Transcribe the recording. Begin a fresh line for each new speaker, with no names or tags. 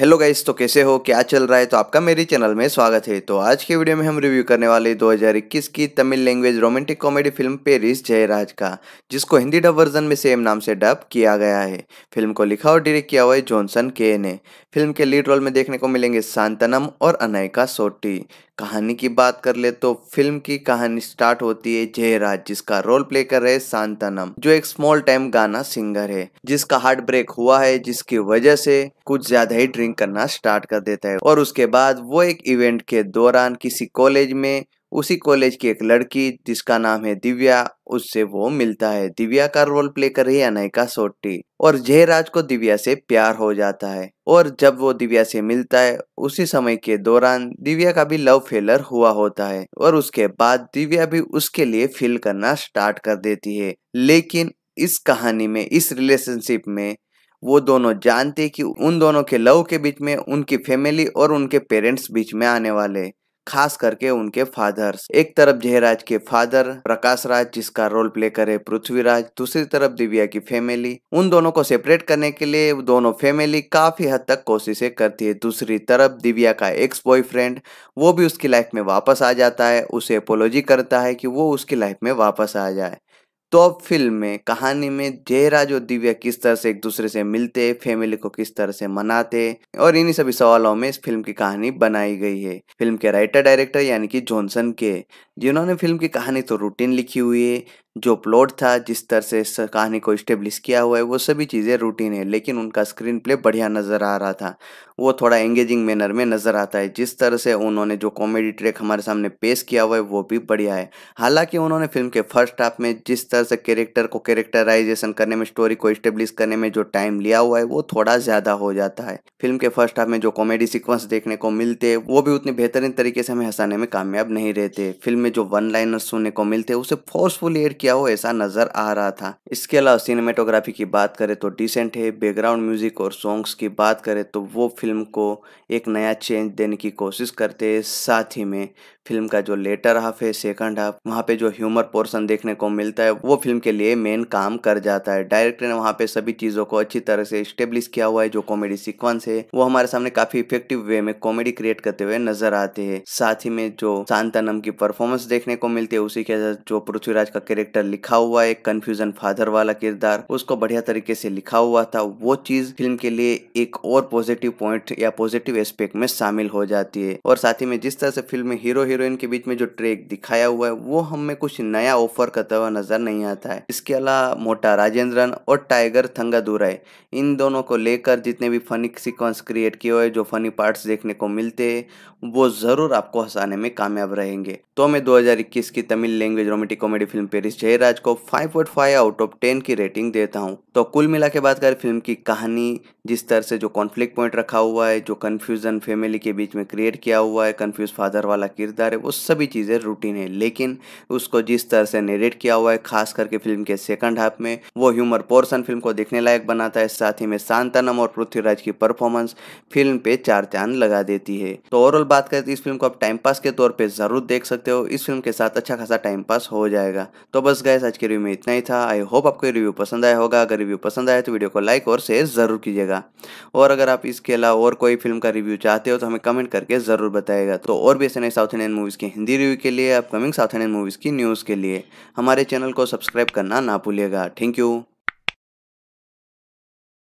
hello guys तो कैसे हो क्या चल रहा है तो आपका मेरे चैनल में स्वागत है तो आज के वीडियो में हम रिव्यू करने वाले 2021 की Tamil language romantic comedy film Parris Jeyaraj का जिसको हिंदी डब वर्जन में सेम नाम से डब किया गया है फिल्म को लिखा और डायरेक्ट किया हुआ है जॉनसन के ने फिल्म के लीड रोल में देखने को मिलेंगे शांतनम और अनायका सोटी कहानी की बात कर ले तो फिल्म की कहानी स्टार्ट होती है जयराज जिसका रोल प्ले कर रहे शांतनम जो एक स्मॉल टाइम गाना सिंगर है जिसका हार्ट ब्रेक हुआ है जिसकी वजह से कुछ ज्यादा ही ड्रिंक ट्रैवलिंग करना स्टार्ट कर देता है और उसके बाद वो एक इवेंट के दौरान किसी कॉलेज में उसी कॉलेज की एक लड़की जिसका नाम है दिव्या उससे वो मिलता है दिव्या का रोल प्ले कर रही है अनायका सोटी और जयराज को दिव्या से प्यार हो जाता है और जब वो दिव्या से मिलता है उसी समय के दौरान दिव्या का भी लव फेलर हुआ होता है और उसके बाद दिव्या भी उसके लिए फील करना स्टार्ट कर देती है लेकिन इस कहानी में इस रिलेशनशिप में वो दोनों जानते कि उन दोनों के लव के बीच में उनकी फैमिली और उनके पेरेंट्स बीच में आने वाले खास करके उनके फादर्स एक तरफ जयराज के फादर प्रकाश राज जिसका रोल प्ले करे पृथ्वीराज दूसरी तरफ दिव्या की फैमिली उन दोनों को सेपरेट करने के लिए दोनों फैमिली काफी हद तक कोशिशें करती है दूसरी तरफ दिव्या का एक्स बॉयफ्रेंड वो भी उसकी लाइफ में वापस आ जाता है उसे अपोलॉजी करता है कि वो उसकी लाइफ में वापस आ जाए तो अब फिल्म में कहानी में जयराज और दिव्या किस तरह से एक दूसरे से मिलते फैमिली को किस तरह से मनाते और इन्हीं सभी सवालों में इस फिल्म की कहानी बनाई गई है फिल्म के राइटर डायरेक्टर यानी कि जॉनसन के जिन्होंने फिल्म की कहानी तो रूटीन लिखी हुई है जो प्लॉट था जिस तरह से इस कहानी को इस्टेब्लिश किया हुआ है वो सभी चीज़ें रूटीन है लेकिन उनका स्क्रीन प्ले बढ़िया नज़र आ रहा था वो थोड़ा एंगेजिंग मैनर में नज़र आता है जिस तरह से उन्होंने जो कॉमेडी ट्रैक हमारे सामने पेश किया हुआ है वो भी बढ़िया है हालांकि उन्होंने फिल्म के फर्स्ट हाफ में जिस तरह से कैरेक्टर को कैरेक्टराइजेशन करने में स्टोरी को इस्टेब्लिश करने में जो टाइम लिया हुआ है वो थोड़ा ज़्यादा हो जाता है फिल्म के फर्स्ट हाफ में जो कॉमेडी सिक्वेंस देखने को मिलते हैं वो भी उतने बेहतरीन तरीके से हमें हंसाने में कामयाब नहीं रहते फिल्म में जो वन लाइनर सुनने को मिलते हैं उसे फोर्सफुली एड किया हो ऐसा नजर आ रहा था इसके अलावा सिनेमेटोग्राफी की बात करें तो डिसेंट है बैकग्राउंड म्यूजिक और सॉन्ग्स की बात करें तो वो फिल्म को एक नया चेंज देने की कोशिश करते हैं साथ ही में फिल्म का जो लेटर हाफ है सेकंड हाफ वहाँ पे जो ह्यूमर पोर्सन देखने को मिलता है वो फिल्म के लिए मेन काम कर जाता है डायरेक्टर ने वहाँ पे सभी चीज़ों को अच्छी तरह से स्टेब्लिश किया हुआ है जो कॉमेडी सीक्वेंस है वो हमारे सामने काफी इफेक्टिव वे में कॉमेडी क्रिएट करते हुए नजर आते हैं साथ ही में जो शांतानम की परफॉर्मेंस देखने को मिलती है उसी के साथ जो पृथ्वीराज का कैरेक्टर कैरेक्टर लिखा हुआ है कंफ्यूजन फादर वाला किरदार उसको बढ़िया तरीके से लिखा हुआ था वो चीज फिल्म के लिए एक और पॉजिटिव पॉइंट या पॉजिटिव एस्पेक्ट में शामिल हो जाती है और साथ ही में जिस तरह से फिल्म में हीरो हीरोइन के बीच में जो ट्रेक दिखाया हुआ है वो हमें कुछ नया ऑफर करता हुआ नजर नहीं आता है इसके अलावा मोटा राजेंद्रन और टाइगर थंगादुराई इन दोनों को लेकर जितने भी फनी सिक्वेंस क्रिएट किए हुए जो फनी पार्ट देखने को मिलते हैं वो जरूर आपको हंसाने में कामयाब रहेंगे तो मैं 2021 की Tamil language romantic comedy film Parris Jeyaraj को 5.5 आउट ऑफ 10 की रेटिंग देता हूँ तो कुल मिला के बात करें फिल्म की कहानी जिस तरह से जो कॉन्फ्लिक्ट पॉइंट रखा हुआ है जो कन्फ्यूजन फैमिली के बीच में क्रिएट किया हुआ है कन्फ्यूज फादर वाला किरदार है वो सभी चीज़ें रूटीन है लेकिन उसको जिस तरह से नेरेट किया हुआ है खास करके फिल्म के सेकंड हाफ में वो ह्यूमर पोर्सन फिल्म को देखने लायक बनाता है साथ ही में शांतनम और पृथ्वीराज की परफॉर्मेंस फिल्म पे चार चांद लगा देती है तो ओवरऑल बात करें तो इस फिल्म को आप टाइम पास के तौर पर जरूर देख सकते हो इस फिल्म के साथ अच्छा खासा टाइम पास हो जाएगा तो बस गए आज के रिव्यू में इतना ही था आई होप आपको रिव्यू पसंद आया होगा अगर रिव्यू पसंद आया तो वीडियो को लाइक और शेयर ज़रूर कीजिएगा और अगर आप इसके अलावा और कोई फिल्म का रिव्यू चाहते हो तो हमें कमेंट करके ज़रूर बताएगा तो और भी ऐसे नए साउथ इंडियन मूवीज़ के हिंदी रिव्यू के लिए अपकमिंग साउथ इंडियन मूवीज़ की न्यूज़ के लिए हमारे चैनल को सब्सक्राइब करना ना भूलिएगा थैंक यू